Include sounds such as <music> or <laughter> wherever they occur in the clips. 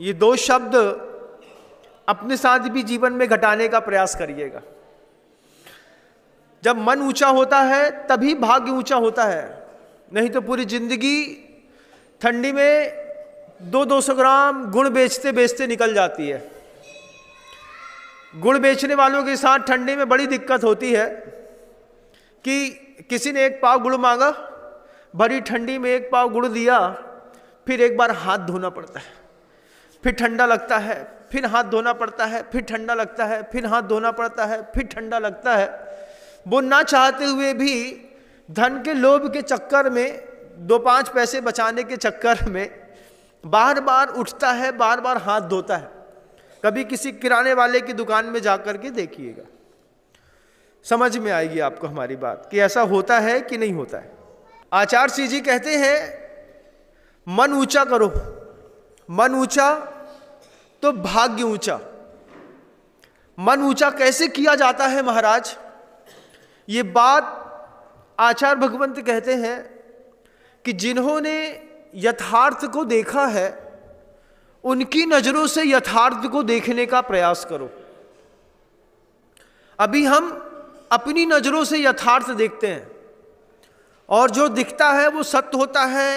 ये दो शब्द अपने साथ भी जीवन में घटाने का प्रयास करिएगा जब मन ऊंचा होता है तभी भाग्य ऊंचा होता है नहीं तो पूरी जिंदगी ठंडी में दो दो सौ ग्राम गुड़ बेचते बेचते निकल जाती है गुड़ बेचने वालों के साथ ठंडी में बड़ी दिक्कत होती है कि किसी ने एक पाव गुड़ मांगा भरी ठंडी में एक पाव गुड़ दिया फिर एक बार हाथ धोना पड़ता है फिर ठंडा लगता है फिर हाथ धोना पड़ता है फिर ठंडा लगता है फिर हाथ धोना पड़ता है फिर ठंडा लगता है वो ना चाहते हुए भी धन के लोभ के चक्कर में दो पांच पैसे बचाने के चक्कर में बार बार उठता है बार बार हाथ धोता है कभी किसी किराने वाले की दुकान में जा कर के देखिएगा समझ में आएगी आपको हमारी बात कि ऐसा होता है कि नहीं होता है आचार्य श्री जी कहते हैं मन ऊंचा करो मन ऊंचा तो भाग्य ऊंचा मन ऊंचा कैसे किया जाता है महाराज ये बात आचार्य भगवंत कहते हैं कि जिन्होंने यथार्थ को देखा है उनकी नज़रों से यथार्थ को देखने का प्रयास करो अभी हम अपनी नज़रों से यथार्थ देखते हैं और जो दिखता है वो सत्य होता है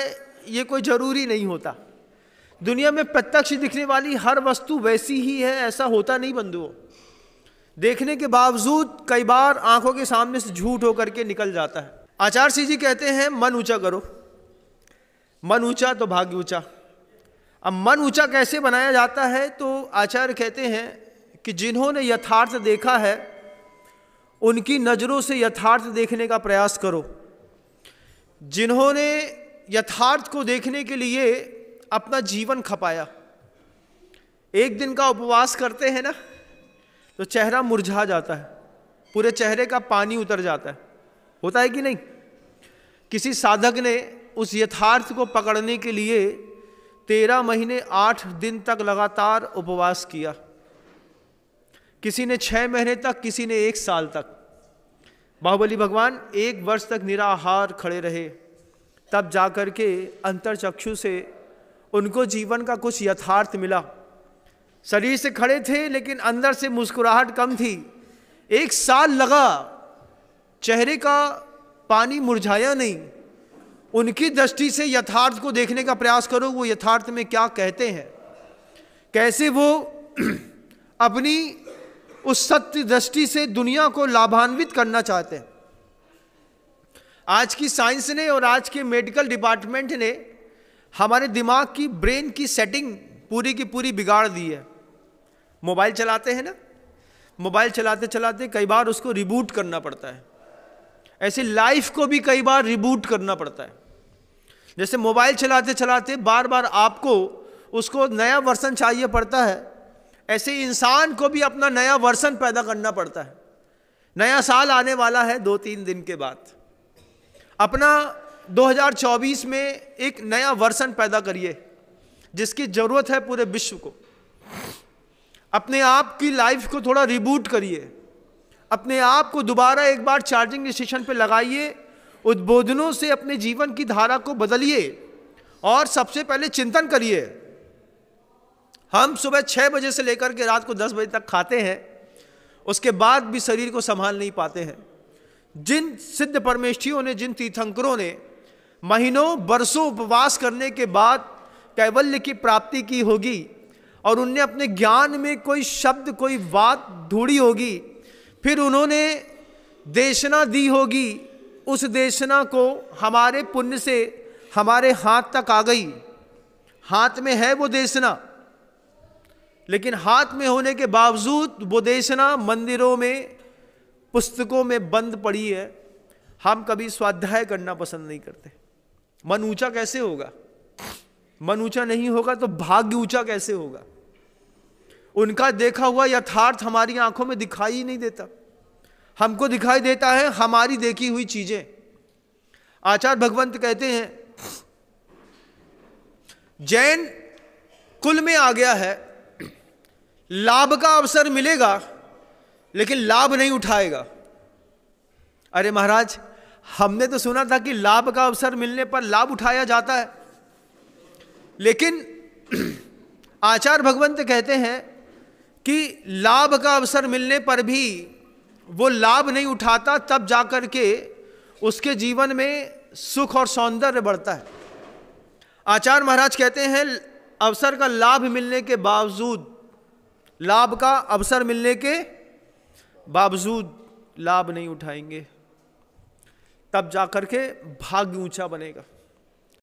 ये कोई ज़रूरी नहीं होता दुनिया में प्रत्यक्ष दिखने वाली हर वस्तु वैसी ही है ऐसा होता नहीं बंधुओं देखने के बावजूद कई बार आंखों के सामने से झूठ होकर के निकल जाता है आचार्य सिंह जी कहते हैं मन ऊंचा करो मन ऊंचा तो भाग्य ऊंचा अब मन ऊंचा कैसे बनाया जाता है तो आचार्य कहते हैं कि जिन्होंने यथार्थ देखा है उनकी नज़रों से यथार्थ देखने का प्रयास करो जिन्होंने यथार्थ को देखने के लिए अपना जीवन खपाया एक दिन का उपवास करते हैं ना तो चेहरा मुरझा जाता है पूरे चेहरे का पानी उतर जाता है होता है कि नहीं किसी साधक ने उस यथार्थ को पकड़ने के लिए तेरह महीने आठ दिन तक लगातार उपवास किया किसी ने छः महीने तक किसी ने एक साल तक बाहुबली भगवान एक वर्ष तक निराहार खड़े रहे तब जाकर के अंतर चक्षु से उनको जीवन का कुछ यथार्थ मिला शरीर से खड़े थे लेकिन अंदर से मुस्कुराहट कम थी एक साल लगा चेहरे का पानी मुरझाया नहीं उनकी दृष्टि से यथार्थ को देखने का प्रयास करो वो यथार्थ में क्या कहते हैं कैसे वो <clears throat> अपनी उस सत्य दृष्टि से दुनिया को लाभान्वित करना चाहते हैं आज की साइंस ने और आज के मेडिकल डिपार्टमेंट ने हमारे दिमाग की ब्रेन की सेटिंग पूरी की पूरी बिगाड़ दी है मोबाइल चलाते हैं ना मोबाइल चलाते चलाते कई बार उसको रिबूट करना पड़ता है ऐसे लाइफ को भी कई बार रिबूट करना पड़ता है जैसे मोबाइल चलाते चलाते बार बार आपको उसको नया वर्सन चाहिए पड़ता है ऐसे इंसान को भी अपना नया वर्सन पैदा करना पड़ता है नया साल आने वाला है दो तीन दिन के बाद अपना 2024 में एक नया वर्सन पैदा करिए जिसकी ज़रूरत है पूरे विश्व को अपने आप की लाइफ को थोड़ा रिबूट करिए अपने आप को दोबारा एक बार चार्जिंग स्टेशन पर लगाइए उद्बोधनों से अपने जीवन की धारा को बदलिए और सबसे पहले चिंतन करिए हम सुबह छः बजे से लेकर के रात को दस बजे तक खाते हैं उसके बाद भी शरीर को संभाल नहीं पाते हैं जिन सिद्ध परमेष्ठियों ने जिन तीर्थंकरों ने महीनों बरसों उपवास करने के बाद कैवल्य की प्राप्ति की होगी और उनने अपने ज्ञान में कोई शब्द कोई बात ढूंढी होगी फिर उन्होंने देशना दी होगी उस देशना को हमारे पुण्य से हमारे हाथ तक आ गई हाथ में है वो देशना लेकिन हाथ में होने के बावजूद वो देशना मंदिरों में पुस्तकों में बंद पड़ी है हम कभी स्वाध्याय करना पसंद नहीं करते मन ऊंचा कैसे होगा मन ऊंचा नहीं होगा तो भाग्य ऊंचा कैसे होगा उनका देखा हुआ यथार्थ हमारी आंखों में दिखाई ही नहीं देता हमको दिखाई देता है हमारी देखी हुई चीजें आचार्य भगवंत कहते हैं जैन कुल में आ गया है लाभ का अवसर मिलेगा लेकिन लाभ नहीं उठाएगा अरे महाराज हमने तो सुना था कि लाभ का अवसर मिलने पर लाभ उठाया जाता है लेकिन <clears throat> आचार्य भगवंत कहते हैं कि लाभ का अवसर मिलने पर भी वो लाभ नहीं उठाता तब जा कर के उसके जीवन में सुख और सौंदर्य बढ़ता है आचार्य महाराज कहते हैं अवसर का लाभ मिलने के बावजूद लाभ का अवसर मिलने के बावजूद लाभ नहीं उठाएंगे तब जा कर के भाग्य ऊंचा बनेगा